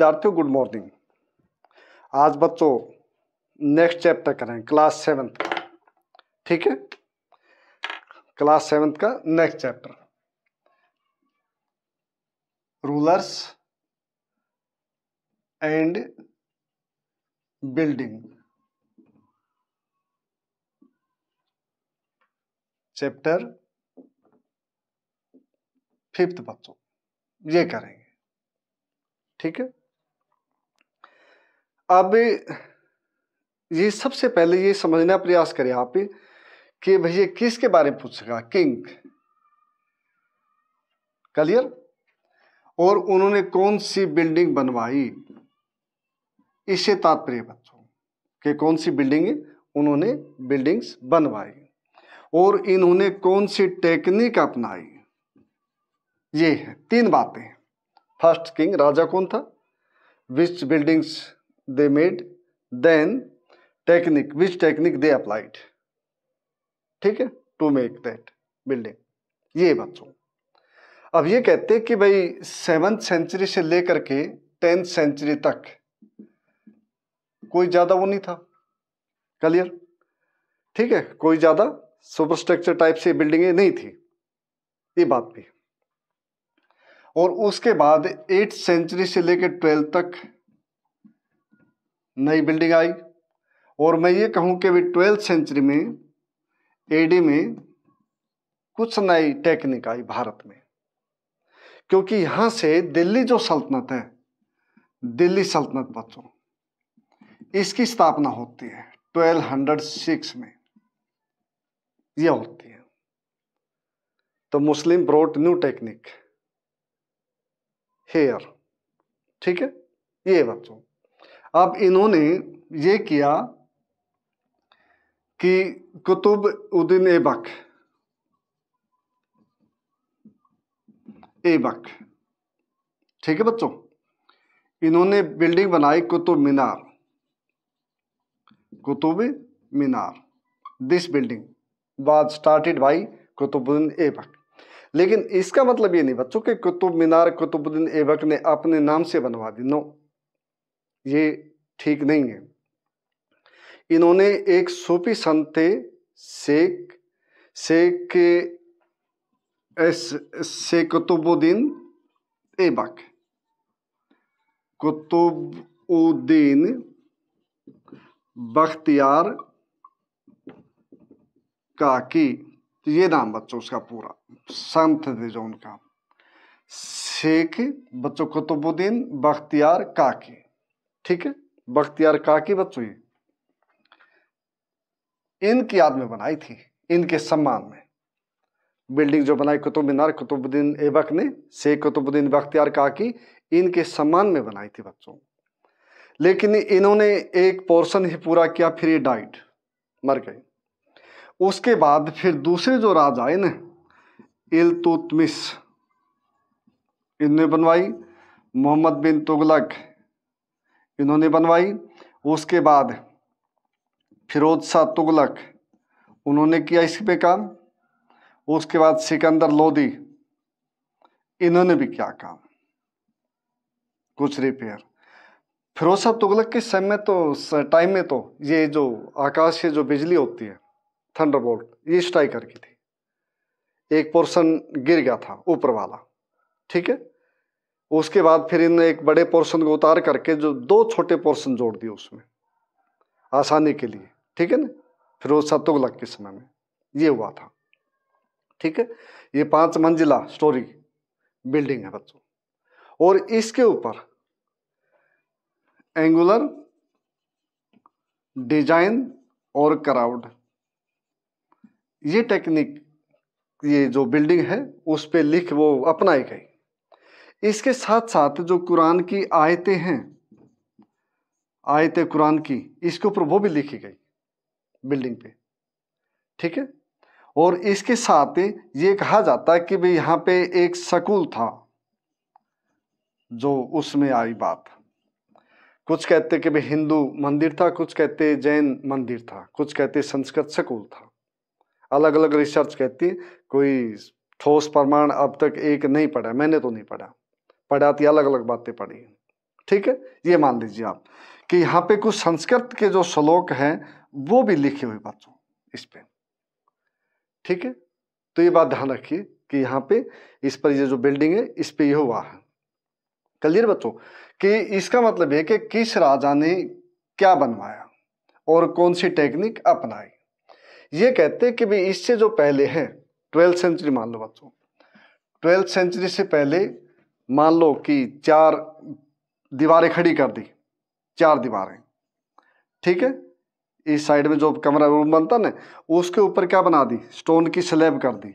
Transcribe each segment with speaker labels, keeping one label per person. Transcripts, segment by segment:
Speaker 1: विद्यार्थियों good morning आज बच्चों नेक्स्ट चैप्टर करें क्लास सेवन्थ का ठीक है क्लास सेवन्थ का next chapter rulers and building chapter fifth बच्चों ये करेंगे ठीक है अब ये सबसे पहले ये समझना प्रयास करें आप कि भैया किसके बारे में पूछ सका किंग क्लियर और उन्होंने कौन सी बिल्डिंग बनवाई इसे तात्पर्य बच्चों के कौन सी बिल्डिंग उन्होंने बिल्डिंग्स बनवाई और इन्होंने कौन सी टेक्निक अपनाई ये है तीन बातें फर्स्ट किंग राजा कौन था which buildings they made then technique which technique they applied ठीक है टू मेक दैट बिल्डिंग ये बच्चों अब ये कहते हैं कि भाई सेवन्थ सेंचुरी से लेकर के टेंथ सेंचुरी तक कोई ज़्यादा वो नहीं था क्लियर ठीक है कोई ज़्यादा सुपरस्ट्रक्चर टाइप से बिल्डिंगें नहीं थी ये बात भी और उसके बाद एट्थ सेंचुरी से लेकर ट्वेल्थ तक नई बिल्डिंग आई और मैं ये कहूँ कि अभी ट्वेल्थ सेंचुरी में एडी में कुछ नई टेक्निक आई भारत में क्योंकि यहाँ से दिल्ली जो सल्तनत है दिल्ली सल्तनत बच्चों इसकी स्थापना होती है 1206 में यह होती है तो Muslim brought new technique here ठीक है ये बच्चों अब इन्होंने ये किया कि कुतुब उद्दीन एबक एबक ठीक है बच्चों इन्होंने बिल्डिंग बनाई Qutub Minar Qutub Minar this building was started by Qutbuddin Aibak लेकिन इसका मतलब ये नहीं बच्चों कि कुतुब मीनार कुतुबुद्दीन ऐबक ने अपने नाम से बनवा दी नो ये ठीक नहीं है इन्होंने एक सूफी संत थे शेख शेख एस शेख कुतुबुद्दीन ऐबक कुतुबुद्दीन बख्तियार काकी ये नाम बच्चों उसका पूरा संत थे जो उनका शेख बच्चों कुतुबुद्दीन बख्तियार काकी ठीक है बख्तियार काकी बच्चों इनकी याद में बनाई थी इनके सम्मान में बिल्डिंग जो बनाई कुतुब मीनार कुतुबुद्दीन ऐबक ने शेख कुतुबुद्दीन बख्तियार काकी इनके सम्मान में बनाई थी बच्चों लेकिन इन्होंने एक पोर्शन ही पूरा किया फिर ये डाइट मर गए उसके बाद फिर दूसरे जो राजा आए ना इलतुतमिस इनने बनवाई मोहम्मद बिन तुगलक इन्होंने बनवाई उसके बाद फिरोज शाह तुगलक उन्होंने किया इस पे काम उसके बाद सिकंदर लोदी इन्होंने भी क्या काम कुछ रिपेयर फिरोज साहब तुगलक के समय तो टाइम में तो ये जो आकाश से जो बिजली होती है थंडरबोल्ट ये स्ट्राइक करके थी एक पोर्शन गिर गया था ऊपर वाला ठीक है उसके बाद फिर इनने एक बड़े पोर्शन को उतार करके जो दो छोटे पोर्शन जोड़ दिए उसमें आसानी के लिए ठीक है ना फिर वो लग के समय में ये हुआ था ठीक है ये पांच मंजिला स्टोरी बिल्डिंग है बच्चों और इसके ऊपर एंगुलर डिजाइन और क्राउड ये टेक्निक ये जो बिल्डिंग है उस पर लिख वो अपनाई गई इसके साथ साथ जो कुरान की आयतें हैं आयतें कुरान की इसके ऊपर वो भी लिखी गई बिल्डिंग पे ठीक है और इसके साथ ये कहा जाता है कि भाई यहाँ पे एक सकूल था जो उसमें आई बात कुछ कहते कि भाई हिंदू मंदिर था कुछ कहते जैन मंदिर था कुछ कहते संस्कृत सकूल था अलग अलग रिसर्च कहती कोई ठोस प्रमाण अब तक एक नहीं पढ़ा मैंने तो नहीं पढ़ा पढ़ाती अलग अलग बातें पढ़ी ठीक है ये मान लीजिए आप कि यहाँ पे कुछ संस्कृत के जो श्लोक हैं वो भी लिखे हुए बच्चों इस पर ठीक है तो ये बात ध्यान रखिए कि यहाँ पे इस पर ये जो बिल्डिंग है इस पे ये हुआ है कलियर बच्चों कि इसका मतलब है कि किस राजा ने क्या बनवाया और कौन सी टेक्निक अपनाई ये कहते कि भाई इससे जो पहले है ट्वेल्थ सेंचुरी मान लो बच्चों ट्वेल्थ सेंचुरी से पहले मान लो कि चार दीवारें खड़ी कर दी चार दीवारें ठीक है इस साइड में जो कमरा रूम बनता ना उसके ऊपर क्या बना दी स्टोन की स्लैब कर दी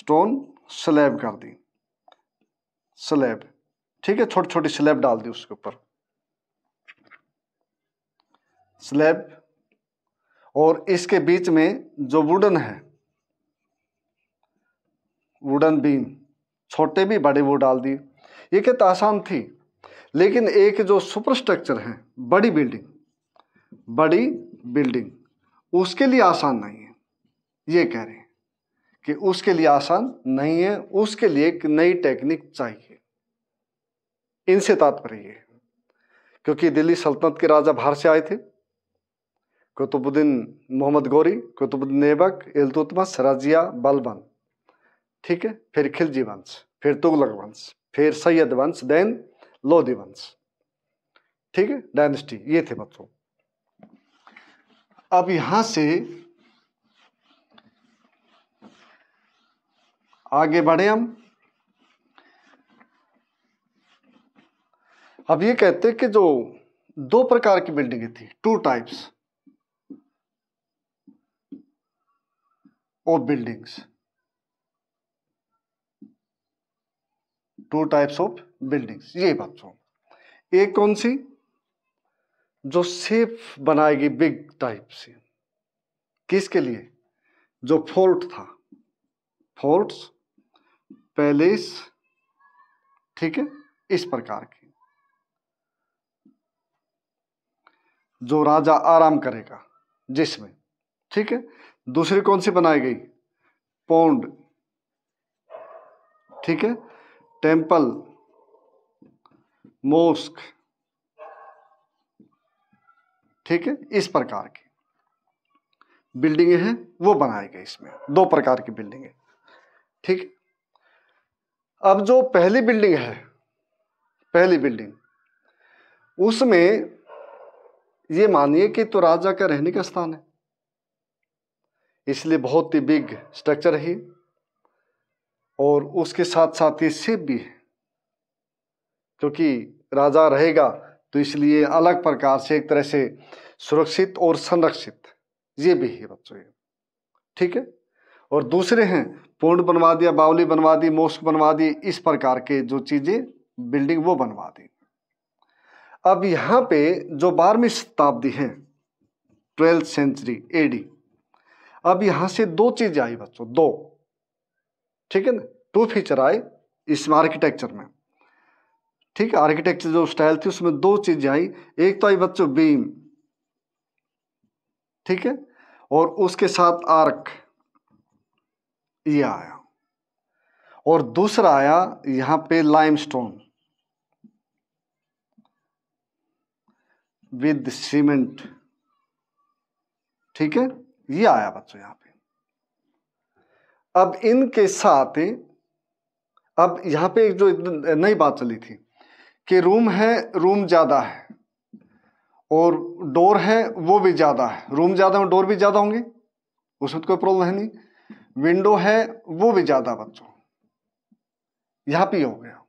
Speaker 1: स्टोन स्लैब कर दी स्लैब ठीक है छोटी छोटी स्लैब डाल दी उसके ऊपर स्लैब और इसके बीच में जो वुडन है वुडन बीम छोटे भी बड़े वो डाल दिए ये कहते आसान थी लेकिन एक जो सुपरस्ट्रक्चर है बड़ी बिल्डिंग बड़ी बिल्डिंग उसके लिए आसान नहीं है ये कह रहे हैं कि उसके लिए आसान नहीं है उसके लिए एक नई टेक्निक चाहिए इनसे तात्पर्य है क्योंकि दिल्ली सल्तनत के राजा बाहर से आए थे कुतुबुद्दीन मोहम्मद गौरी कुतुबुद्दीन ऐबक इलतुतमस रजिया बलबन ठीक है फिर खिलजी वंश फिर तुगलक वंश फिर सैयद वंश देन लोधी वंश ठीक है डायनेस्टी ये थे बच्चों अब यहां से आगे बढ़े हम अब ये कहते हैं कि जो दो प्रकार की बिल्डिंगें थी two types of buildings two types of buildings ये बात सुनो एक कौन सी जो सेफ बनाएगी बिग टाइप से किसके लिए जो फोर्ट था फोर्ट्स पैलेस ठीक है इस प्रकार की जो राजा आराम करेगा जिसमें ठीक है दूसरी कौन सी बनाई गई पौंड ठीक है टेम्पल मोस्क ठीक है इस प्रकार की बिल्डिंग है वो बनाए गए इसमें दो प्रकार की बिल्डिंग है ठीक अब जो पहली बिल्डिंग है पहली बिल्डिंग उसमें ये मानिए कि तो राजा का रहने का स्थान है इसलिए बहुत ही बिग स्ट्रक्चर है और उसके साथ साथ ये सेब भी है क्योंकि राजा रहेगा तो इसलिए अलग प्रकार से एक तरह से सुरक्षित और संरक्षित ये भी है बच्चों ये ठीक है और दूसरे हैं पूर्ण बनवा दिया बावली बनवा दी मोस्क बनवा दी इस प्रकार के जो चीज़ें बिल्डिंग वो बनवा दी अब यहाँ पे जो बारहवीं शताब्दी है ट्वेल्थ सेंचुरी एडी अब यहाँ से दो चीज़ें आई बच्चों दो ठीक है ना टू फीचर आए इसमें आर्किटेक्चर में ठीक है आर्किटेक्चर जो स्टाइल थी उसमें दो चीज़ें आई एक तो आई बच्चों बीम ठीक है और उसके साथ आर्क ये आया और दूसरा आया यहां पे लाइमस्टोन विद सीमेंट ठीक है ये आया बच्चों यहां पे अब इनके साथ अब यहाँ पे जो नई बात चली थी कि रूम है रूम ज़्यादा है और डोर है वो भी ज़्यादा है रूम ज़्यादा है डोर भी ज़्यादा होंगे उसमें तो कोई प्रॉब्लम है नहीं विंडो है वो भी ज़्यादा बच्चों यहाँ पे हो गया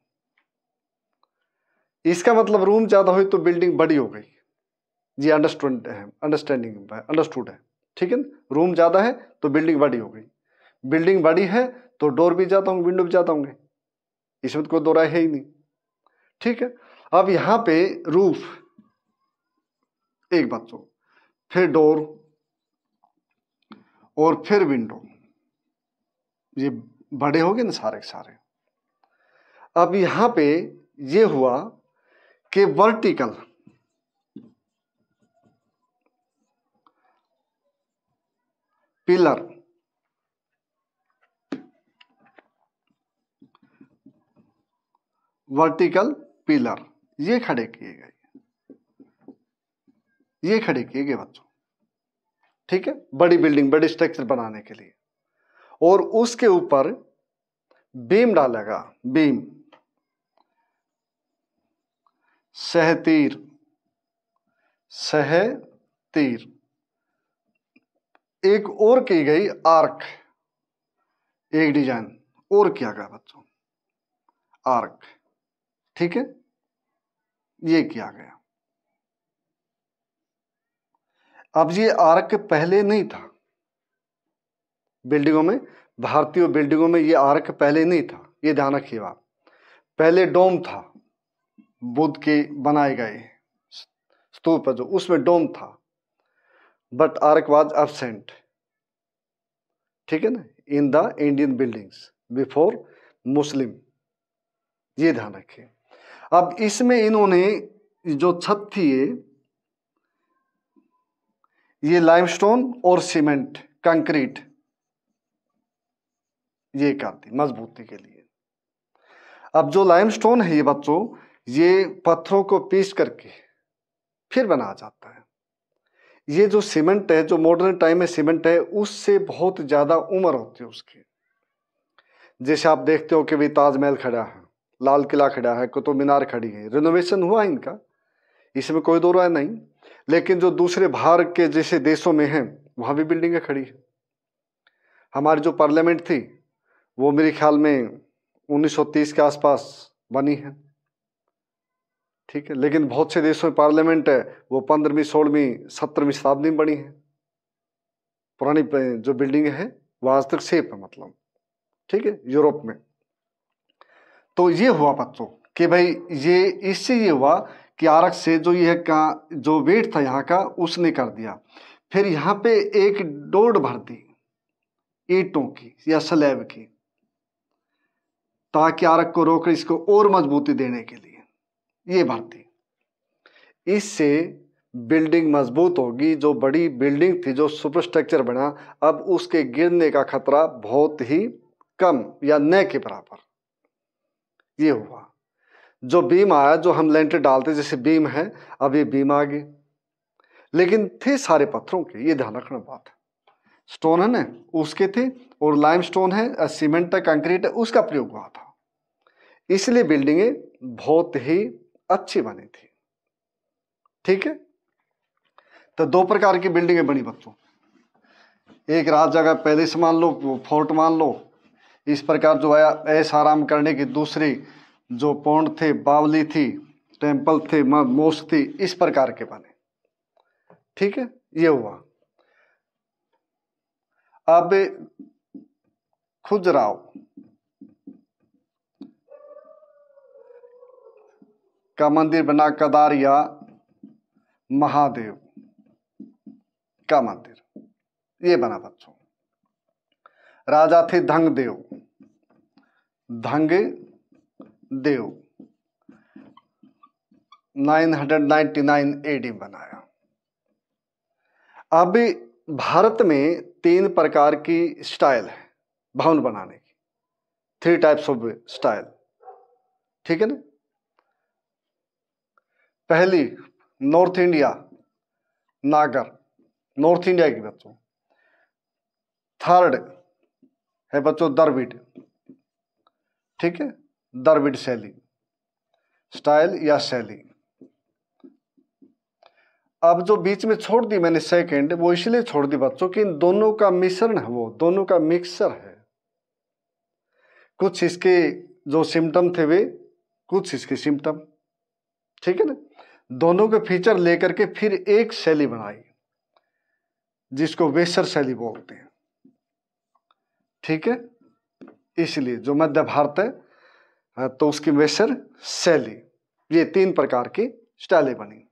Speaker 1: इसका मतलब रूम ज़्यादा हुई तो बिल्डिंग बड़ी हो गई जी अंडरस्टूड है अंडरस्टैंडिंग अंडरस्टूड है ठीक है रूम ज़्यादा है तो बिल्डिंग बड़ी हो गई बिल्डिंग बड़ी है तो डोर भी ज्यादा होंगे विंडो भी ज्यादा होंगे इसमें तो कोई दो राय है ही नहीं ठीक है अब यहाँ पे रूफ एक बात तो फिर डोर और फिर विंडो ये बड़े हो गए ना सारे के सारे अब यहाँ पे ये हुआ कि वर्टिकल पिलर वर्टिकल पिलर ये खड़े किए गए ये खड़े किए गए बच्चों ठीक है बड़ी बिल्डिंग बड़ी स्ट्रक्चर बनाने के लिए और उसके ऊपर बीम डालेगा बीम सहतीर सह तीर एक और की गई आर्क एक डिजाइन और किया गया बच्चों आर्क ठीक है ये किया गया अब ये आरक पहले नहीं था बिल्डिंगों में भारतीय बिल्डिंगों में ये आरक पहले नहीं था ये ध्यान रखिए आप पहले डोम था बुद्ध के बनाए गए स्तूप जो उसमें डोम था बट आरक वाज एबसेंट ठीक है ना in the Indian buildings before Muslim ये ध्यान रखिए अब इसमें इन्होंने जो छत थी ये ये लाइमस्टोन और सीमेंट कंक्रीट ये कर दी मजबूती के लिए अब जो लाइमस्टोन है ये बच्चों ये पत्थरों को पीस करके फिर बनाया जाता है ये जो सीमेंट है जो मॉडर्न टाइम में सीमेंट है उससे बहुत ज़्यादा उम्र होती है उसकी जैसे आप देखते हो कि भाई ताजमहल खड़ा है लाल किला खड़ा है कुतुब मीनार खड़ी है रिनोवेशन हुआ है इनका इसमें कोई दो राय नहीं लेकिन जो दूसरे भारत के जैसे देशों में हैं वहाँ भी बिल्डिंगें खड़ी है हमारी जो पार्लियामेंट थी वो मेरे ख्याल में 1930 के आसपास बनी है ठीक है लेकिन बहुत से देशों में पार्लियामेंट है वो पंद्रहवीं सोलहवीं सत्रहवीं शताब्दी में बनी है पुरानी जो बिल्डिंग है वो आज तक सेफ है मतलब ठीक है यूरोप में तो ये हुआ बच्चों कि भाई ये इससे ये हुआ कि आरक से जो यह का जो वेट था यहाँ का उसने कर दिया फिर यहाँ पे एक डोड भर दी ईटों की या स्लैब की ताकि आरक को रोकर इसको और मजबूती देने के लिए ये भर दी इससे बिल्डिंग मजबूत होगी जो बड़ी बिल्डिंग थी जो सुपरस्ट्रक्चर बना अब उसके गिरने का खतरा बहुत ही कम या न के बराबर ये हुआ जो बीम आया जो हम लेंटर डालते जैसे बीम है अब ये बीम आ गई लेकिन थे सारे पत्थरों के ये ध्यान रखना बात है स्टोन है ना उसके थे और लाइम स्टोन है सीमेंट है कंक्रीट है उसका प्रयोग हुआ था इसलिए बिल्डिंगें बहुत ही अच्छी बनी थी ठीक है तो दो प्रकार की बिल्डिंगें बनी बच्चों एक रात जगह पैलेस मान लो फोर्ट मान लो इस प्रकार जो है ऐश आराम करने की दूसरी जो पौंड थे बावली थी टेम्पल थे मोस थी इस प्रकार के बने ठीक है ये हुआ अब खुजराव का मंदिर बना कदारिया महादेव का मंदिर ये बना बच्चों राजा थे धंग देव धंग देव 999 एडी बनाया अब भारत में तीन प्रकार की स्टाइल है भवन बनाने की थ्री टाइप्स ऑफ स्टाइल ठीक है ना पहली north India Nagar north India की बच्चों थर्ड है बच्चों दरविड ठीक है दरविड शैली स्टाइल या शैली अब जो बीच में छोड़ दी मैंने सेकंड वो इसलिए छोड़ दी बच्चों कि इन दोनों का मिश्रण है वो दोनों का मिक्सर है कुछ इसके जो सिम्टम थे वे कुछ इसके सिम्टम ठीक है ना दोनों के फीचर लेकर के फिर एक शैली बनाई जिसको वेसर शैली बोलते हैं ठीक है इसलिए जो मध्य भारत है तो उसकी मेसर शैली ये तीन प्रकार की स्टाइलें बनी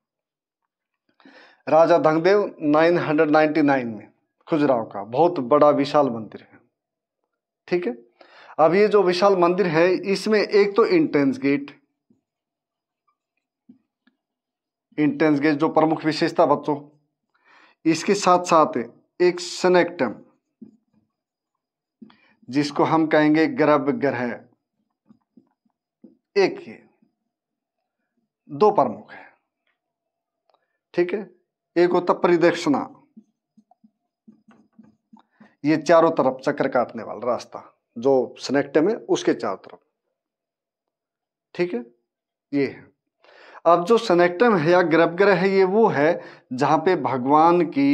Speaker 1: राजा धंगदेव 999 में खुजराव का बहुत बड़ा विशाल मंदिर है ठीक है अब ये जो विशाल मंदिर है इसमें एक तो इंटेंस गेट इंटेंस गेट जो प्रमुख विशेषता बच्चों इसके साथ साथ एक टेम्प जिसको हम कहेंगे गर्भ ग्रह एक ही दो प्रमुख है ठीक है एक होता परिदक्षिणा ये चारों तरफ चक्कर काटने वाला रास्ता जो स्नेक्ट में उसके चारों तरफ ठीक है ये है अब जो सनेक्टम है या गर्भग्रह है ये वो है जहां पे भगवान की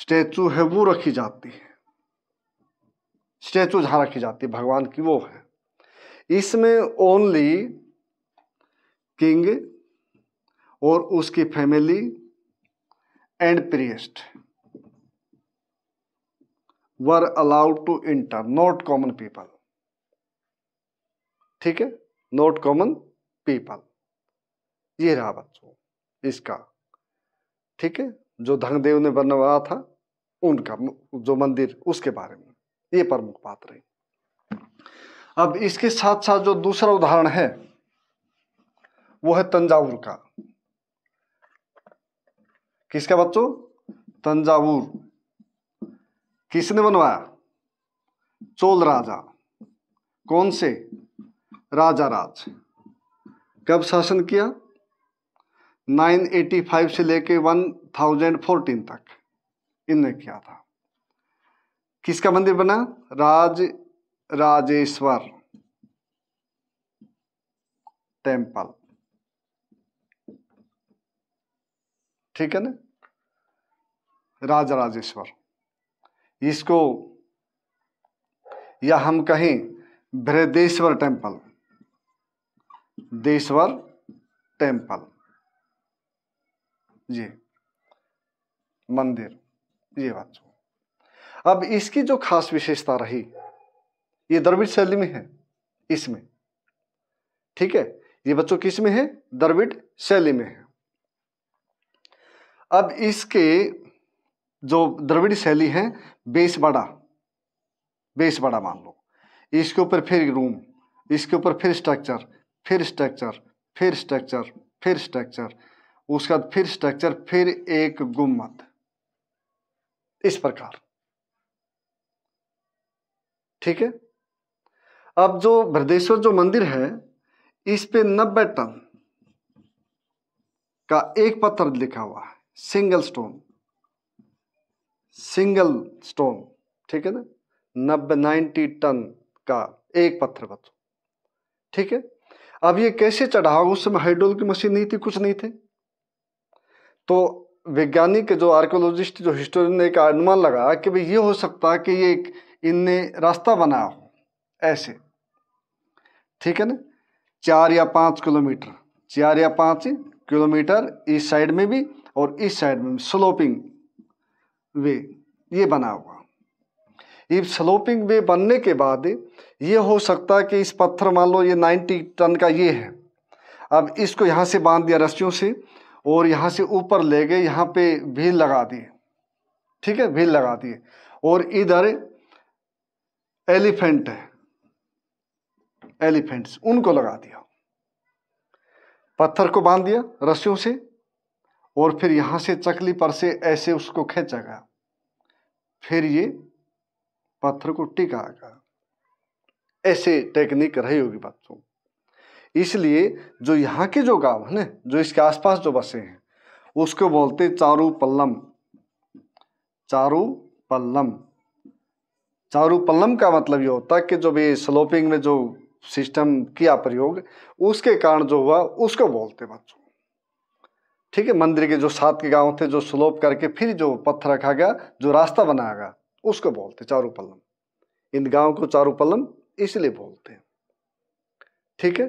Speaker 1: स्टैचू है वो रखी जाती है स्टैचू जहाँ रखी जाती है भगवान की वो है इसमें ओनली किंग और उसकी family and priest were allowed to enter not common people ठीक है नॉट कॉमन पीपल ये रहा बच्चों इसका ठीक है जो धनदेव ने बनवाया था उनका जो मंदिर उसके बारे में ये प्रमुख बात रही अब इसके साथ साथ जो दूसरा उदाहरण है वो है तंजावुर का किसका बच्चों तंजावुर किसने बनवाया चोल राजा कौन से राजा राज कब शासन किया 985 से लेके 1014 तक इनने किया था किसका मंदिर बना राज राजेश्वर टेम्पल ठीक है ना राज राजेश्वर इसको या हम कहें बृहदेश्वर टेम्पल देश्वर टेम्पल जी मंदिर ये बात अब इसकी जो खास विशेषता रही ये द्रविड़ शैली में है इसमें ठीक है ये बच्चों किस में है द्रविड़ शैली में है अब इसके जो द्रविड़ शैली है बेस बेसबाड़ा मान लो इसके ऊपर फिर रूम इसके ऊपर फिर स्ट्रक्चर फिर स्ट्रक्चर फिर स्ट्रक्चर फिर स्ट्रक्चर उसके बाद फिर स्ट्रक्चर फिर एक गुम्मत इस प्रकार ठीक है अब जो भ्रदेश्वर जो मंदिर है इस पे नब्बे टन का एक पत्थर लिखा हुआ है सिंगल स्टोन सिंगल स्टोन ठीक है ना नब्बे नाइन्टी टन का एक पत्थर बच्चों ठीक है अब ये कैसे चढ़ाओ उस समय हाइड्रोल की मशीन नहीं थी कुछ नहीं थे तो वैज्ञानिक जो आर्कोलॉजिस्ट जो हिस्टोरियन ने एक अनुमान लगाया कि भाई ये हो सकता है कि ये इनने रास्ता बनाया हो ऐसे ठीक है ना चार या पाँच किलोमीटर चार या पाँच किलोमीटर इस साइड में भी और इस साइड में भी स्लोपिंग वे ये बना हुआ ये स्लोपिंग वे बनने के बाद ये हो सकता है कि इस पत्थर मान लो ये 90 टन का ये है अब इसको यहाँ से बांध दिया रस्सियों से और यहाँ से ऊपर ले गए यहाँ पे भील लगा दिए ठीक है भील लगा दिए और इधर एलिफेंट है एलिफेंट्स उनको लगा दिया पत्थर को बांध दिया रस्सियों से और फिर यहां से चकली पर से ऐसे उसको खींचा गया फिर ये पत्थर को टिका गया ऐसे टेक्निक रही होगी बच्चों इसलिए जो यहाँ के जो गांव है ना जो इसके आसपास जो बसे हैं उसको बोलते चारू पल्लम चारू पल्लम पल्लम का मतलब ये होता है कि जो भी स्लोपिंग में जो सिस्टम किया प्रयोग उसके कारण जो हुआ उसको बोलते बच्चों ठीक है मंदिर के जो सात के गांव थे जो स्लोप करके फिर जो पत्थर रखा गया जो रास्ता बनाया गया उसको बोलते पल्लम इन गांव को पल्लम इसलिए बोलते हैं ठीक है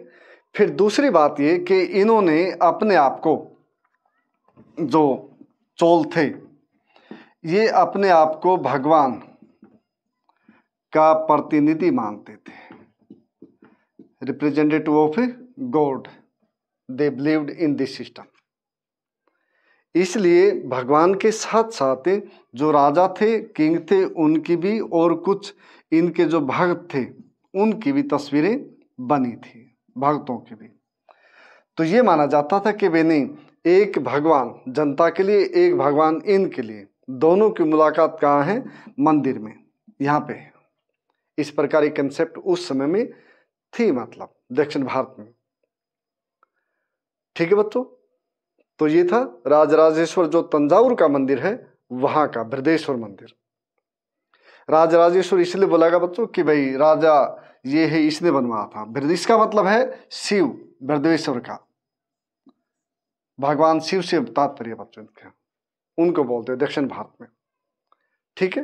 Speaker 1: फिर दूसरी बात ये कि इन्होंने अपने आप को जो चोल थे ये अपने आप को भगवान का प्रतिनिधि मानते थे representative of God they believed in this system इसलिए भगवान के साथ साथ जो राजा थे किंग थे उनकी भी और कुछ इनके जो भक्त थे उनकी भी तस्वीरें बनी थी भक्तों की भी तो ये माना जाता था कि वे नहीं एक भगवान जनता के लिए एक भगवान इनके लिए दोनों की मुलाकात कहाँ है मंदिर में यहाँ पे है इस प्रकार की कंसेप्ट उस समय में थी मतलब दक्षिण भारत में ठीक है बच्चों तो ये था राजराजेश्वर जो तंजावुर का मंदिर है वहां का बृदेश्वर मंदिर राजराजेश्वर इसलिए बोला गया बच्चों कि भाई राजा ये है इसने बनवाया था बृदेश का मतलब है शिव बृदेश्वर का भगवान शिव से तात्पर्य बच्चों उनको बोलते हैं दक्षिण भारत में ठीक है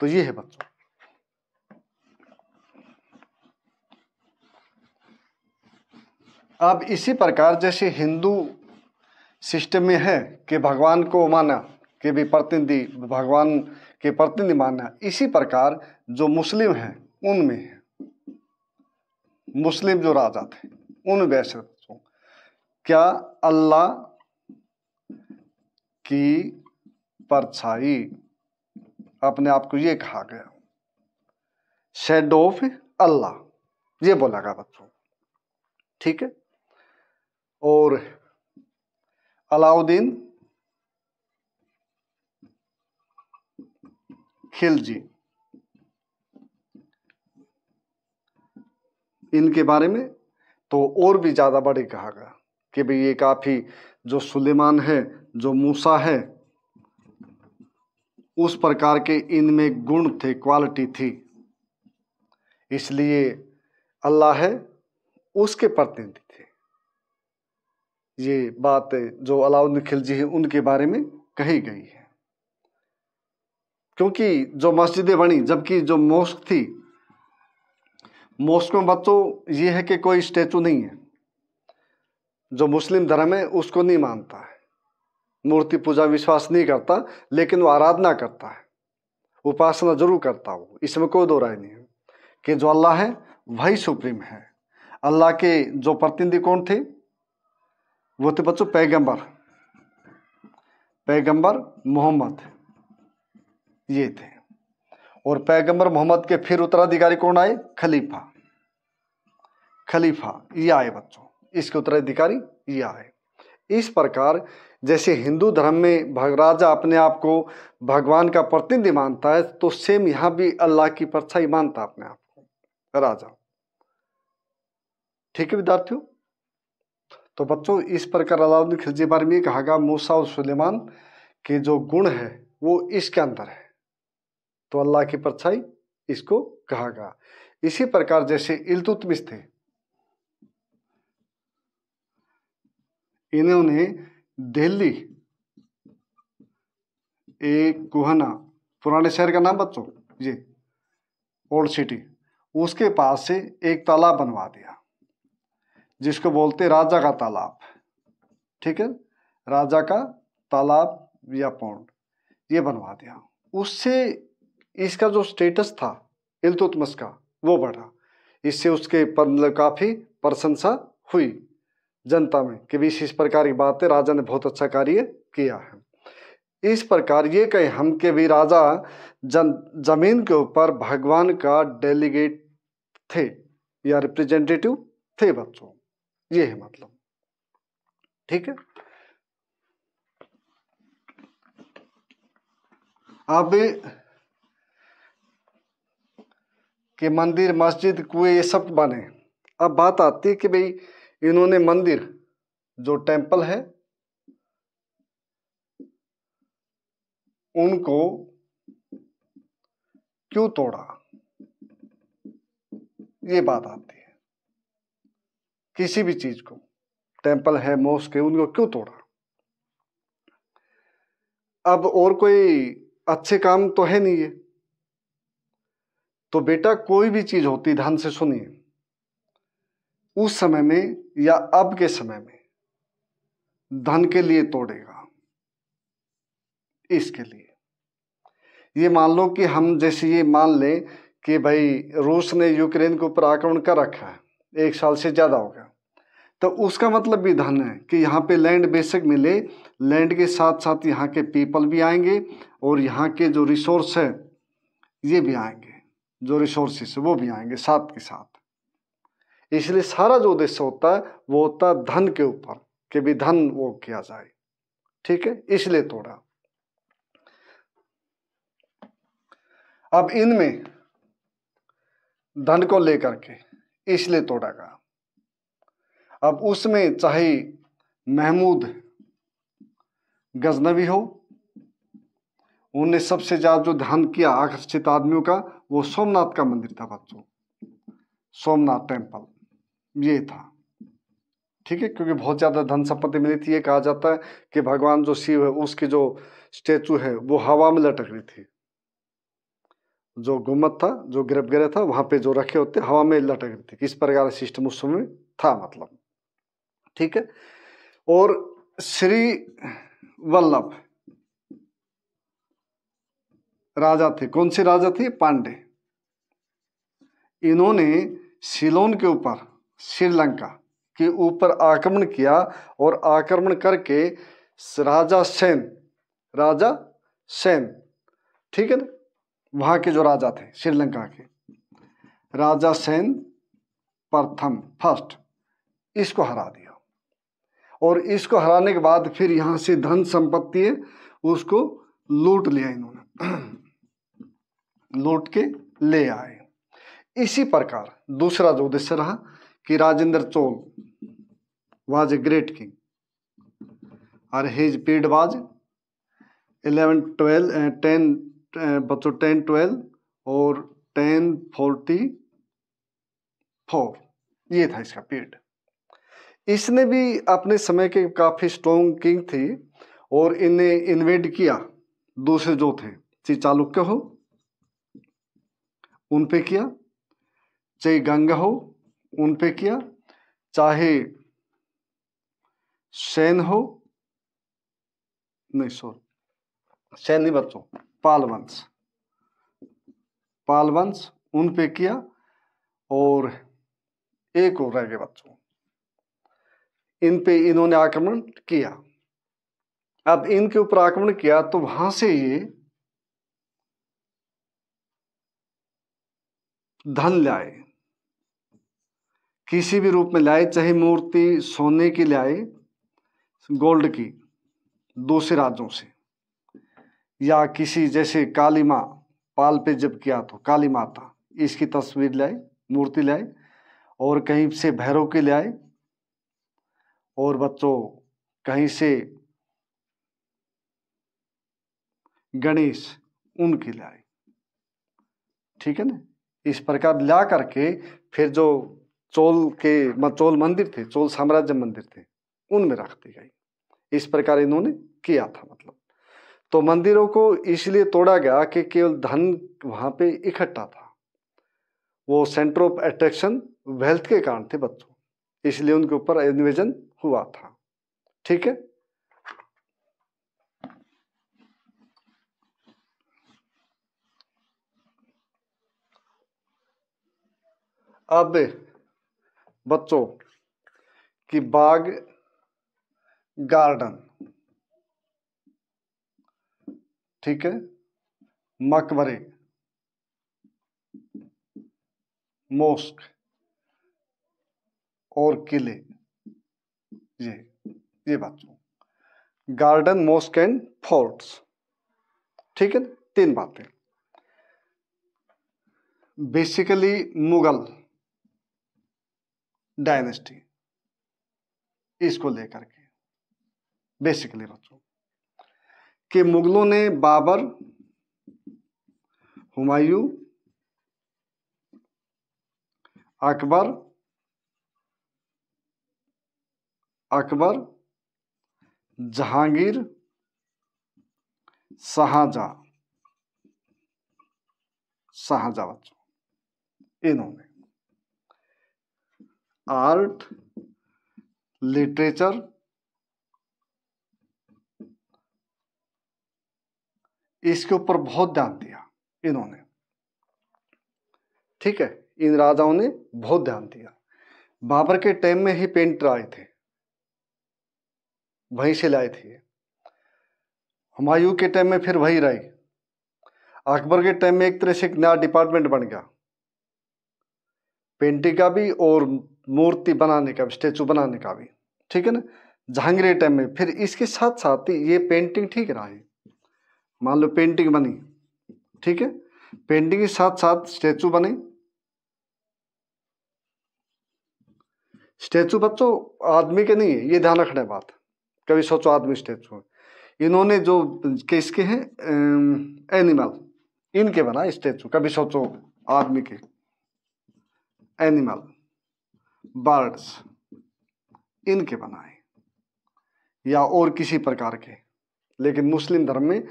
Speaker 1: तो ये है बच्चों अब इसी प्रकार जैसे हिंदू सिस्टम में है कि भगवान को माना के भी प्रतिनिधि भगवान के प्रतिनिधि माना इसी प्रकार जो मुस्लिम हैं उनमें है मुस्लिम जो राजा थे उन वैसे क्या अल्लाह की परछाई अपने आप को ये कहा गया शेड ऑफ अल्लाह ये बोला गया बच्चों ठीक है और अलाउद्दीन खिलजी इनके बारे में तो और भी ज़्यादा बड़े कहा गया कि भाई ये काफ़ी जो सुलेमान है जो मूसा है उस प्रकार के इनमें गुण थे क्वालिटी थी इसलिए अल्लाह है उसके प्रतिनिधि ये बात जो अलाउद्दीन खिलजी हैं उनके बारे में कही गई है क्योंकि जो मस्जिदें बनी जबकि जो मोस्क थी मोस्क में बच्चों ये है कि कोई स्टैचू नहीं है जो मुस्लिम धर्म है उसको नहीं मानता है मूर्ति पूजा विश्वास नहीं करता लेकिन वो आराधना करता है उपासना जरूर करता हो इसमें कोई दो राय नहीं है कि जो अल्लाह है वही सुप्रीम है अल्लाह के जो प्रतिनिधि कौन थे वो थे तो बच्चों पैगंबर पैगंबर मोहम्मद ये थे और पैगंबर मोहम्मद के फिर उत्तराधिकारी कौन आए खलीफा खलीफा ये आए बच्चों इसके उत्तराधिकारी ये आए इस प्रकार जैसे हिंदू धर्म में भगराजा अपने आप को भगवान का प्रतिनिधि मानता है तो सेम यहाँ भी अल्लाह की परछाई मानता अपने आप को राजा ठीक है विद्यार्थियों तो बच्चों इस प्रकार अलाउद्दीन खिलजी बारे में कहा गया मूसा और सुलेमान के जो गुण है वो इसके अंदर है तो अल्लाह की परछाई इसको कहा गया इसी प्रकार जैसे इलतुतमिश थे इन्होंने दिल्ली एक कुहना पुराने शहर का नाम बच्चों ये ओल्ड सिटी उसके पास से एक तालाब बनवा दिया जिसको बोलते राजा का तालाब ठीक है राजा का तालाब या पौंड ये बनवा दिया उससे इसका जो स्टेटस था इलतुतमस का वो बढ़ा इससे उसके पर काफ़ी प्रशंसा हुई जनता में कि भी इस प्रकार की बात है राजा ने बहुत अच्छा कार्य किया है इस प्रकार ये कहे हम के भी राजा जन जमीन के ऊपर भगवान का डेलीगेट थे या रिप्रेजेंटेटिव थे बच्चों ये है मतलब ठीक है अब कि मंदिर मस्जिद कुएं ये सब बने अब बात आती है कि भाई इन्होंने मंदिर जो टेंपल है उनको क्यों तोड़ा ये बात आती है किसी भी चीज को टेम्पल है मोस्क है उनको क्यों तोड़ा अब और कोई अच्छे काम तो है नहीं ये तो बेटा कोई भी चीज होती ध्यान से सुनिए उस समय में या अब के समय में धन के लिए तोड़ेगा इसके लिए ये मान लो कि हम जैसे ये मान लें कि भाई रूस ने यूक्रेन के ऊपर आक्रमण कर रखा है एक साल से ज़्यादा हो गया तो उसका मतलब भी धन है कि यहाँ पे लैंड बेशक मिले लैंड के साथ साथ यहाँ के पीपल भी आएंगे और यहाँ के जो रिसोर्स है ये भी आएंगे जो रिसोर्सेस वो भी आएंगे साथ के साथ इसलिए सारा जो उद्देश्य होता है वो होता है धन के ऊपर कि भी धन वो किया जाए ठीक है इसलिए तोड़ा अब इनमें धन को लेकर के इसलिए तोड़ा गया अब उसमें चाहे महमूद गजनवी हो उन्हें सबसे ज़्यादा जो ध्यान किया आकर्षित आदमियों का वो सोमनाथ का मंदिर था बच्चों सोमनाथ टेम्पल ये था ठीक है क्योंकि बहुत ज़्यादा धन संपत्ति मिली थी ये कहा जाता है कि भगवान जो शिव है उसकी जो स्टेचू है वो हवा में लटक रही थी जो गुम्बद था जो गिरफ गिरे था वहाँ पे जो रखे होते हवा में लटक रहे थे इस प्रकार सिस्टम उस समय था मतलब ठीक है और श्री वल्लभ राजा थे कौन से राजा थे पांडे इन्होंने सिलोन के ऊपर श्रीलंका के ऊपर आक्रमण किया और आक्रमण करके राजा सेन राजा सेन ठीक है ना वहाँ के जो राजा थे श्रीलंका के राजा सेन प्रथम फर्स्ट इसको हरा दिया और इसको हराने के बाद फिर यहाँ से धन संपत्ति है उसको लूट लिया इन्होंने लूट के ले आए इसी प्रकार दूसरा जो उद्देश्य रहा कि Rajendra Chola was a great king और his period was eleven twelve ten बच्चों टेन ट्वेल्व और टेन फोर्टी फोर ये था इसका पीरियड इसने भी अपने समय के काफ़ी स्ट्रोंग किंग थी और इन्हें इन्वेड किया दूसरे जो थे चाहे चालुक्य हो उन पे किया चाहे गंगा हो उन पे किया चाहे सेन हो नहीं सॉरी सैन नहीं बच्चों पालवंश पालवंश उन पे किया और एक और रह गए बच्चों इन पे इन्होंने आक्रमण किया अब इनके ऊपर आक्रमण किया तो वहां से ये धन लाए किसी भी रूप में लाए चाहे मूर्ति सोने की लाए गोल्ड की दूसरे राज्यों से या किसी जैसे काली माँ पाल पे जब किया तो काली माता इसकी तस्वीर लाए मूर्ति लाए और कहीं से भैरव के आए और बच्चों कहीं से गणेश उनके ले आए ठीक है ना इस प्रकार ला करके फिर जो चोल के चोल मंदिर थे चोल साम्राज्य मंदिर थे उनमें रख दी गई इस प्रकार इन्होंने किया था मतलब तो मंदिरों को इसलिए तोड़ा गया कि केवल धन वहां पे इकट्ठा था वो सेंटर ऑफ अट्रैक्शन वेल्थ के कारण थे बच्चों इसलिए उनके ऊपर इन्वेजन हुआ था ठीक है अब बच्चों की बाग गार्डन ठीक है मकबरे मोस्क और किले ये ये बात गार्डन मोस्क एंड फोर्ट्स ठीक है तीन बातें बेसिकली मुगल डायनेस्टी इसको लेकर के बेसिकली बच्चों कि मुगलों ने बाबर हुमायूं अकबर अकबर जहांगीर शाहजहाँ शाहजहाँ बच्चों इन्होंने आर्ट लिटरेचर इसके ऊपर बहुत ध्यान दिया इन्होंने ठीक है इन राजाओं ने बहुत ध्यान दिया बाबर के टाइम में ही पेंटर आए थे वहीं से लाए थे हमायूं के टाइम में फिर वही रहे अकबर के टाइम में एक तरह से एक नया डिपार्टमेंट बन गया पेंटिंग का भी और मूर्ति बनाने का भी स्टेचू बनाने का भी ठीक है ना जहांगीर टाइम में फिर इसके साथ साथ ये पेंटिंग ठीक रहा है मान लो पेंटिंग बनी ठीक है पेंटिंग के साथ साथ स्टैचू बने स्टैचू बच्चों तो आदमी के नहीं है ये ध्यान रखना है बात कभी सोचो आदमी स्टैचू है इन्होंने जो किसके हैं एनिमल इनके बना स्टैचू कभी सोचो आदमी के एनिमल बर्ड्स इनके बनाए या और किसी प्रकार के लेकिन मुस्लिम धर्म में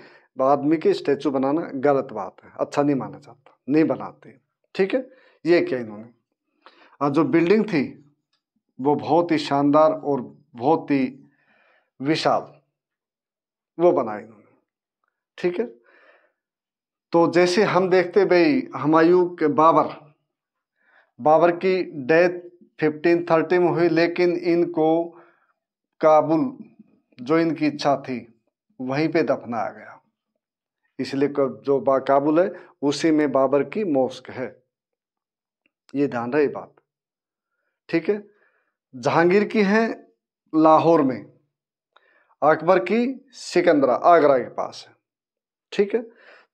Speaker 1: आदमी की स्टैचू बनाना गलत बात है अच्छा नहीं माना जाता नहीं बनाते ठीक है ये क्या इन्होंने और जो बिल्डिंग थी वो बहुत ही शानदार और बहुत ही विशाल वो बनाए इन्होंने ठीक है तो जैसे हम देखते भाई हमायू के बाबर बाबर की डेथ फिफ्टीन थर्टी में हुई लेकिन इनको काबुल जो इनकी इच्छा थी वहीं पे दफनाया गया इसलिए जो काबुल है उसी में बाबर की मोस्क है ये ध्यान रहे बात ठीक है जहांगीर की है लाहौर में अकबर की सिकंदरा आगरा के पास है ठीक है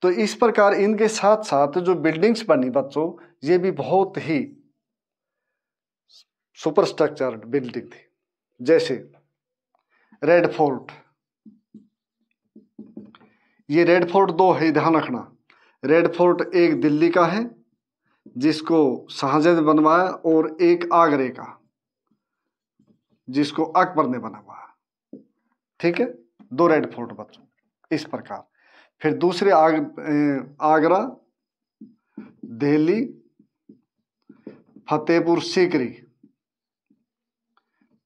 Speaker 1: तो इस प्रकार इनके साथ साथ जो बिल्डिंग्स बनी बच्चों ये भी बहुत ही सुपरस्ट्रक्चर बिल्डिंग थी जैसे रेड फोर्ट ये रेड फोर्ट दो है ध्यान रखना रेड फोर्ट एक दिल्ली का है जिसको शाहजह ने बनवाया और एक आगरे का जिसको अकबर ने बनवाया ठीक है दो रेड फोर्ट बच्चों इस प्रकार फिर दूसरे आग आगरा दिल्ली फतेहपुर सीकरी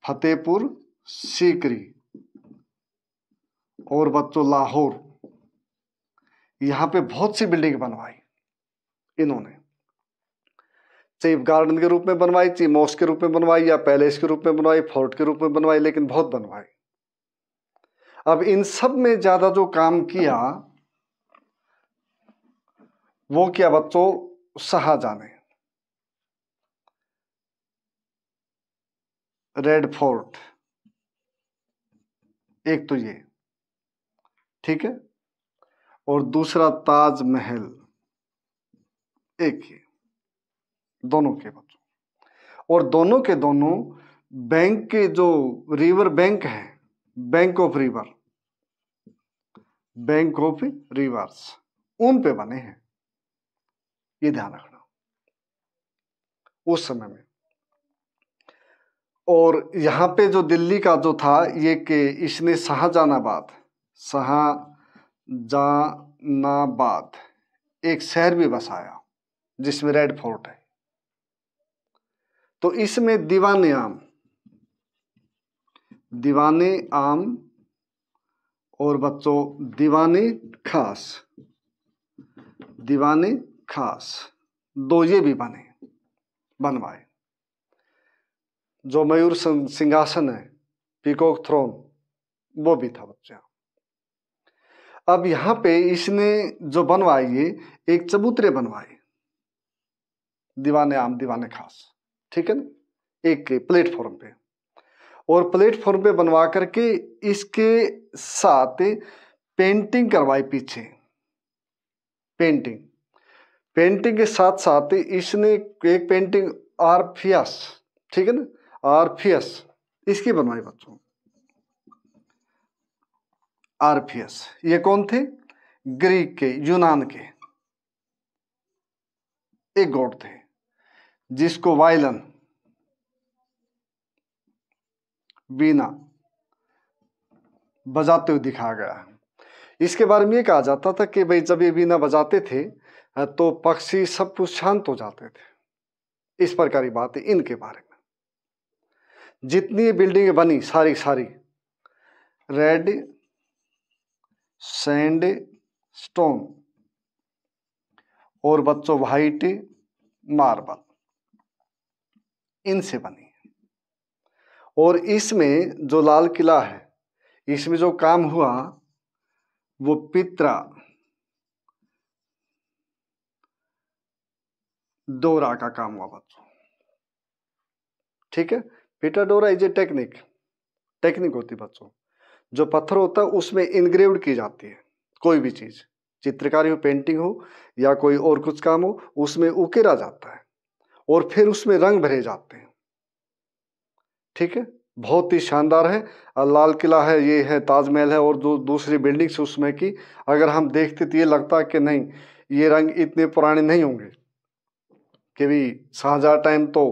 Speaker 1: फतेहपुर सीकरी और बच्चों लाहौर यहां पे बहुत सी बिल्डिंग बनवाई इन्होंने चाहे गार्डन के रूप में बनवाई चाहे मॉस के रूप में बनवाई या पैलेस के रूप में बनवाई फोर्ट के रूप में बनवाई लेकिन बहुत बनवाई अब इन सब में ज्यादा जो काम किया वो क्या बच्चों शाहजहां ने रेड फोर्ट एक तो ये ठीक है और दूसरा ताजमहल एक ही दोनों के बच्चों और दोनों के दोनों बैंक के जो रिवर बैंक है bank of river bank of rivers उन पे बने हैं ये ध्यान रखना उस समय में और यहां पे जो दिल्ली का जो था ये के इसने शाहजहानाबाद शाह जानाबाद एक शहर भी बसाया जिसमें रेड फोर्ट है तो इसमें दीवान आम दीवाने आम और बच्चों दीवाने खास दीवाने खास दो ये भी बने बनवाए जो मयूर सिंहासन है पीकॉक थ्रोन वो भी था बच्चा अब यहाँ पे इसने जो बनवाई ये एक चबूतरे बनवाए दीवाने आम दीवाने खास ठीक है ना एक प्लेटफॉर्म पे और प्लेटफॉर्म पे बनवा करके इसके साथ पेंटिंग करवाई पीछे पेंटिंग पेंटिंग के साथ साथ इसने एक पेंटिंग आरफियस ठीक है ना आरफियस इसकी बनवाई बच्चों आरफियस ये कौन थे ग्रीक के यूनान के एक गॉड थे जिसको वायलन बीना बजाते हुए दिखाया गया इसके बारे में ये कहा जाता था कि भाई जब ये बीना बजाते थे तो पक्षी सब कुछ शांत हो जाते थे इस प्रकार की बात है इनके बारे में जितनी बिल्डिंगें बनी सारी सारी रेड सैंड स्टोन और बच्चों वाइट मार्बल इनसे बनी और इसमें जो लाल किला है इसमें जो काम हुआ वो पित्रा डोरा का काम हुआ बच्चों ठीक है पिटा डोरा इज ए टेक्निक टेक्निक होती बच्चों जो पत्थर होता है उसमें इनग्रेव्ड की जाती है कोई भी चीज़ चित्रकारी हो पेंटिंग हो या कोई और कुछ काम हो उसमें उकेरा जाता है और फिर उसमें रंग भरे जाते हैं ठीक है बहुत ही शानदार है और लाल किला है ये है ताजमहल है और दूसरी बिल्डिंग्स उसमें की अगर हम देखते तो ये लगता कि नहीं ये रंग इतने पुराने नहीं होंगे कि भी शाहजहाँ टाइम तो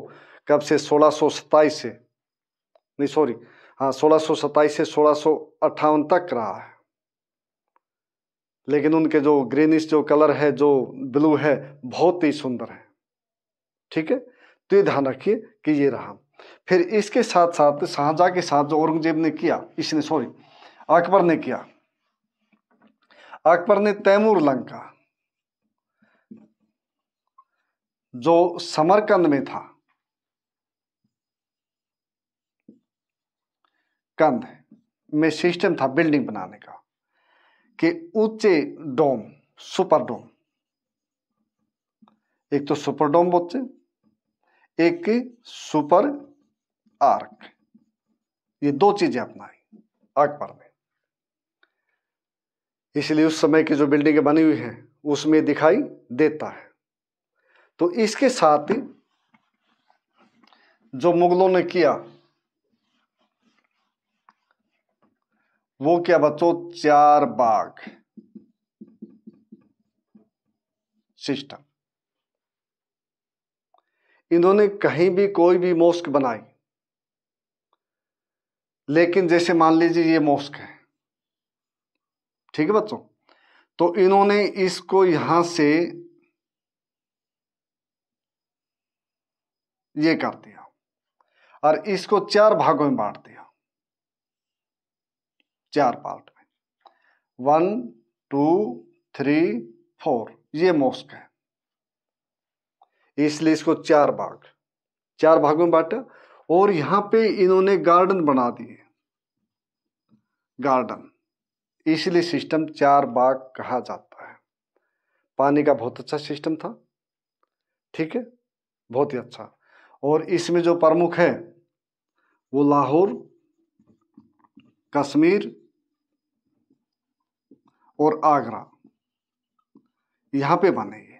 Speaker 1: कब से सोलह सौ सत्ताईस से नहीं सॉरी हाँ से सोलह तक रहा है लेकिन उनके जो ग्रीनिश जो कलर है जो ब्लू है बहुत ही सुंदर है ठीक है तो ये ध्यान रखिए कि ये रहा फिर इसके साथ साथ शाहजहा के साथ जो औरंगजेब ने किया इसने सॉरी अकबर ने किया अकबर ने तैमूर लंका जो समरकंद में था स्कंद में सिस्टम था बिल्डिंग बनाने का कि ऊंचे डोम सुपर डोम एक तो सुपर डोम बोचे एक सुपर आर्क ये दो चीजें अपनाई अकबर ने इसलिए उस समय की जो बिल्डिंगें बनी हुई हैं उसमें दिखाई देता है तो इसके साथ जो मुगलों ने किया वो क्या बच्चों चार बाग सिस्टम इन्होंने कहीं भी कोई भी मोस्क बनाई लेकिन जैसे मान लीजिए ये मोस्क है ठीक है बच्चों तो इन्होंने इसको यहां से ये कर दिया और इसको चार भागों में बांट दिया चार पार्ट में वन टू थ्री फोर ये मोस्क है इसलिए इसको चार भाग चार भाग में बांटा और यहां पे इन्होंने गार्डन बना दिए गार्डन इसलिए सिस्टम चार बाग कहा जाता है पानी का बहुत अच्छा सिस्टम था ठीक है बहुत ही अच्छा और इसमें जो प्रमुख है वो लाहौर कश्मीर और आगरा यहाँ पे बने ये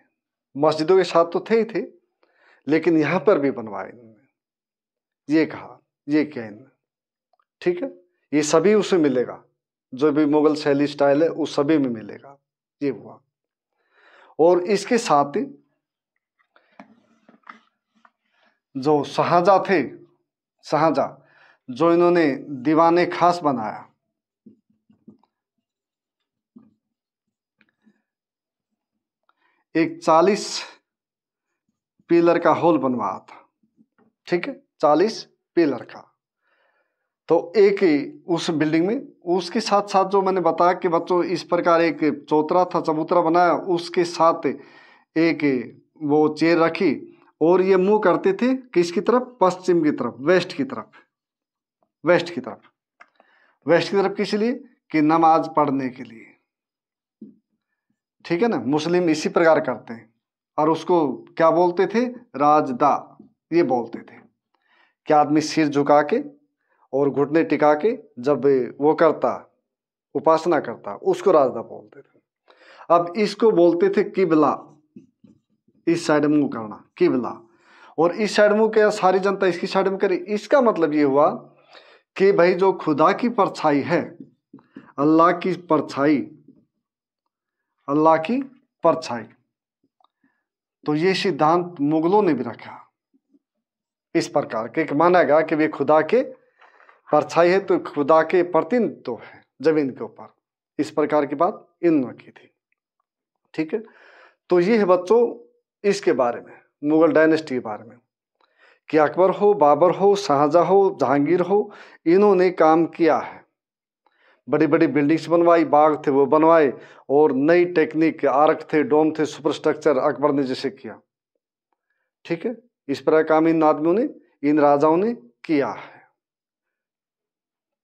Speaker 1: मस्जिदों के साथ तो थे ही थे लेकिन यहाँ पर भी बनवाए इन्होंने ये कहा ये क्या इन्होंने ठीक है ये सभी उसे मिलेगा जो भी मुगल शैली स्टाइल है उस सभी में मिलेगा ये हुआ और इसके साथ ही जो शाहजहाँ थे शाहजहाँ जो इन्होंने दीवाने खास बनाया एक चालीस पिलर का होल बनवाया था ठीक है चालीस पिलर का तो एक ही उस बिल्डिंग में उसके साथ साथ जो मैंने बताया कि बच्चों इस प्रकार एक चौतरा था चबूतरा बनाया उसके साथ एक वो चेयर रखी और ये मुंह करते थे किसकी तरफ पश्चिम की तरफ वेस्ट की तरफ वेस्ट की तरफ वेस्ट की तरफ किस लिए कि नमाज पढ़ने के लिए ठीक है ना मुस्लिम इसी प्रकार करते हैं और उसको क्या बोलते थे राजदा ये बोलते थे क्या आदमी सिर झुका के और घुटने टिका के जब वो करता उपासना करता उसको राजदा बोलते थे अब इसको बोलते थे किबला इस साइड मुंह करना किबला और इस साइड मुंह क्या सारी जनता इसकी साइड में करी इसका मतलब ये हुआ कि भाई जो खुदा की परछाई है अल्लाह की परछाई अल्लाह की परछाई तो ये सिद्धांत मुगलों ने भी रखा इस प्रकार के माना गया कि वे खुदा के परछाई है तो खुदा के प्रतिनिधित्व तो है जमीन के ऊपर इस प्रकार की बात इन की थी ठीक है तो ये है बच्चों इसके बारे में मुगल डायनेस्टी के बारे में कि अकबर हो बाबर हो शाहजहा हो जहांगीर हो इन्होंने काम किया है बड़ी बड़ी बिल्डिंग्स बनवाई बाग थे वो बनवाए और नई टेक्निक आरक थे डोम थे सुपरस्ट्रक्चर अकबर ने जैसे किया ठीक है इस प्रकार काम इन आदमियों ने इन राजाओं ने किया है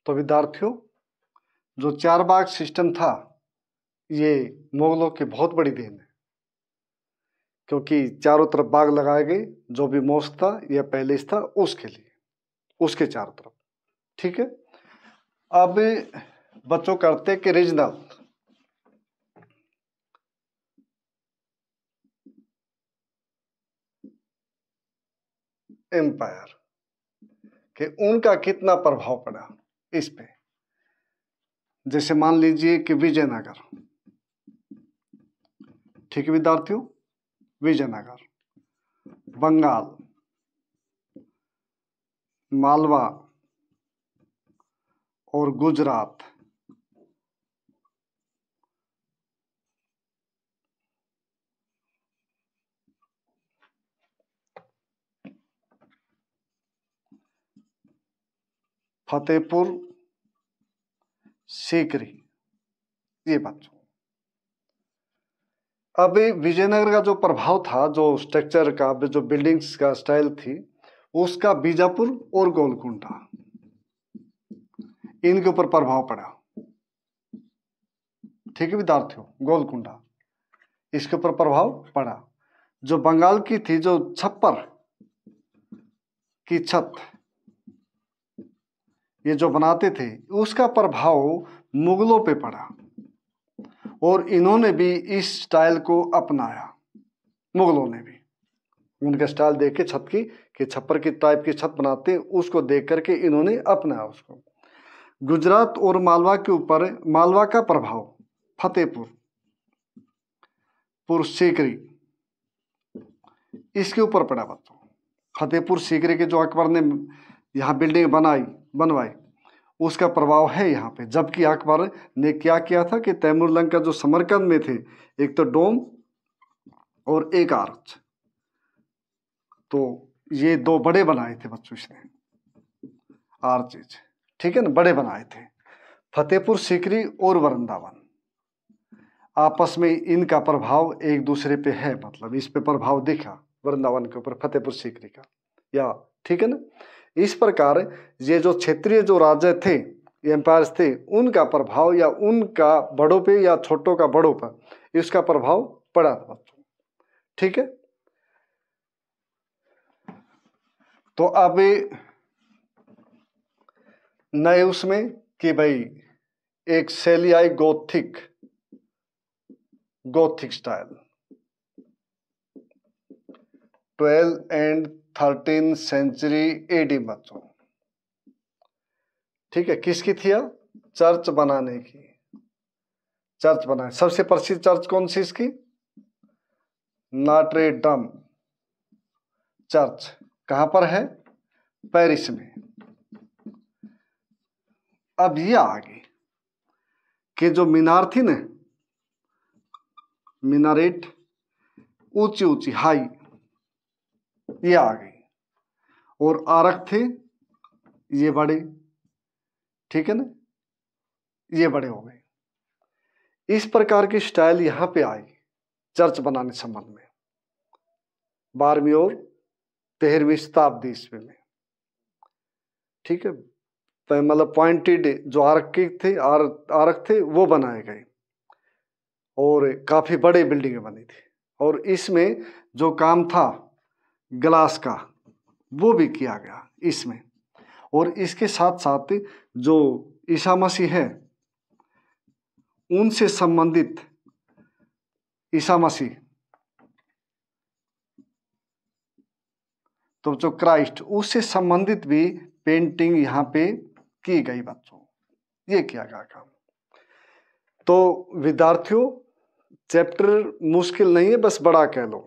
Speaker 1: तो विद्यार्थियों जो चार बाग सिस्टम था ये मुगलों की बहुत बड़ी देन है क्योंकि चारों तरफ बाग लगाए गए जो भी मोस्क था या पैलेस था उसके लिए उसके चारों तरफ ठीक है अब बच्चों करते कि रीजनल एम्पायर कि उनका कितना प्रभाव पड़ा इस पे जैसे मान लीजिए कि विजयनगर ठीक है विद्यार्थियों विजयनगर बंगाल मालवा और गुजरात फतेहपुर सीकरी ये बात अब विजयनगर का जो प्रभाव था जो स्ट्रक्चर का जो बिल्डिंग्स का स्टाइल थी उसका बीजापुर और गोलकुंडा इनके ऊपर प्रभाव पड़ा ठीक है विद्यार्थियों गोलकुंडा इसके ऊपर प्रभाव पड़ा जो बंगाल की थी जो छप्पर की छत ये जो बनाते थे उसका प्रभाव मुगलों पे पड़ा और इन्होंने भी इस स्टाइल को अपनाया मुगलों ने भी उनका स्टाइल देख के छत की कि छप्पर की टाइप की छत बनाते उसको देख करके इन्होंने अपनाया उसको गुजरात और मालवा के ऊपर मालवा का प्रभाव फतेहपुर पुर सीकरी इसके ऊपर पड़ा बच्चों फतेहपुर सीकरी के जो अकबर ने यहाँ बिल्डिंग बनाई बनवाए उसका प्रभाव है यहाँ पे जबकि अकबर ने क्या किया था कि तैमूर लंका जो समरकंद में थे एक तो डोम और एक आर्च तो ये दो बड़े बनाए थे बच्चों इसने आर्चेज ठीक है ना बड़े बनाए थे फतेहपुर सिकरी और वरंदावन आपस में इनका प्रभाव एक दूसरे पे है मतलब इस पे प्रभाव देखा वृंदावन के ऊपर फतेहपुर सीकरी का या ठीक है ना इस प्रकार ये जो क्षेत्रीय जो राज्य थे एम्पायर्स थे उनका प्रभाव या उनका बड़ों पे या छोटों का बड़ों पर इसका प्रभाव पड़ा था ठीक है तो अब नए उसमें कि भाई एक शैली आई Gothic Gothic style twelve and thirteen century AD बच्चों ठीक है किसकी थी अब चर्च बनाने की चर्च बनाए सबसे प्रसिद्ध चर्च कौन सी इसकी नाट्रेडम चर्च कहां पर है पेरिस में अब ये आगे कि जो मीनार थी ना मीनारेट ऊंची ऊंची हाई ये आगे और आरक थे ये बड़े ठीक है ना ये बड़े हो गए इस प्रकार की स्टाइल यहां पे आई चर्च बनाने संबंध में बारहवीं और तेरहवीं शताब्दी ईस्वी में ठीक है तो मतलब पॉइंटेड जो आरक्षित थे आर आरक थे वो बनाए गए और काफ़ी बड़े बिल्डिंगें बनी थी और इसमें जो काम था ग्लास का वो भी किया गया इसमें और इसके साथ साथ जो ईसा मसीह है उनसे संबंधित ईसा मसीह तो जो क्राइस्ट उससे संबंधित भी पेंटिंग यहाँ पे की गई बच्चों ये किया गया काम तो विद्यार्थियों चैप्टर मुश्किल नहीं है बस बड़ा कह लो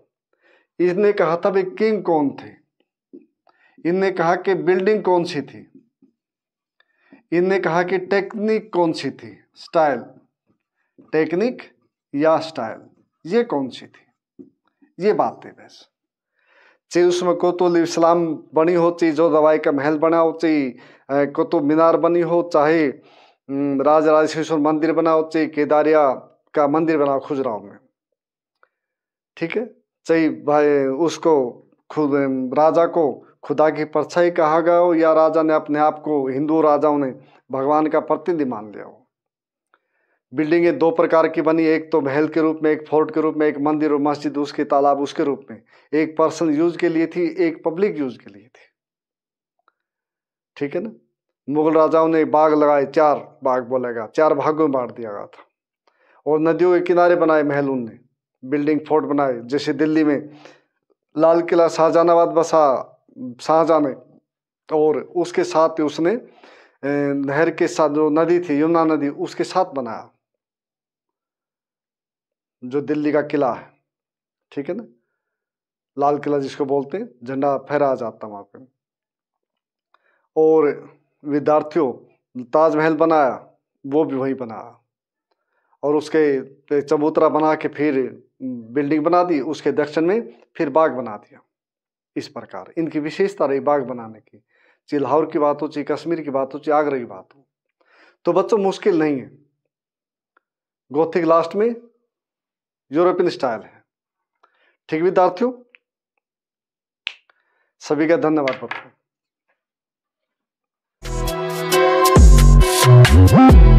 Speaker 1: इसने कहा था भाई किंग कौन थे इनने कहा कि बिल्डिंग कौन सी थी इनने कहा कि टेक्निक कौन सी थी स्टाइल टेक्निक या स्टाइल ये कौन सी थी ये बात थी बस चे उसमें कोतुल इस्लाम बनी हो चाहे जो दवाई का महल बना हो चाहे कुतुब मीनार बनी हो चाहे राज राजेश्वर मंदिर बना हो चाहे केदारिया का मंदिर बना हो खुजराव में ठीक है चाहे भाई उसको खुद राजा को खुदा की परछाई कहा गया हो या राजा ने अपने आप को हिंदू राजाओं ने भगवान का प्रतिनिधि मान लिया हो बिल्डिंगें दो प्रकार की बनी एक तो महल के रूप में एक फोर्ट के रूप में एक मंदिर और मस्जिद उसके तालाब उसके रूप में एक पर्सन यूज के लिए थी एक पब्लिक यूज के लिए थी ठीक है ना मुगल राजाओं ने बाग लगाए चार बाग बोला गया चार भागों में बांट दिया गया था और नदियों के किनारे बनाए महल उनने बिल्डिंग फोर्ट बनाए जैसे दिल्ली में लाल किला शाहजहानाबाद बसा शाहजहाँ ने और उसके साथ उसने नहर के साथ जो नदी थी यमुना नदी उसके साथ बनाया जो दिल्ली का किला है ठीक है ना लाल किला जिसको बोलते हैं झंडा फहरा जाता वहाँ पे और विद्यार्थियों ताजमहल बनाया वो भी वहीं बनाया और उसके चबूतरा बना के फिर बिल्डिंग बना दी उसके दक्षिण में फिर बाग बना दिया इस प्रकार इनकी विशेषता रही बाग बनाने की चाहे लाहौर की बात हो चाहे कश्मीर की बात हो चाहे आगरा की बात हो तो बच्चों मुश्किल नहीं है गोथिक लास्ट में यूरोपियन स्टाइल है ठीक विद्यार्थियों सभी का धन्यवाद पत्र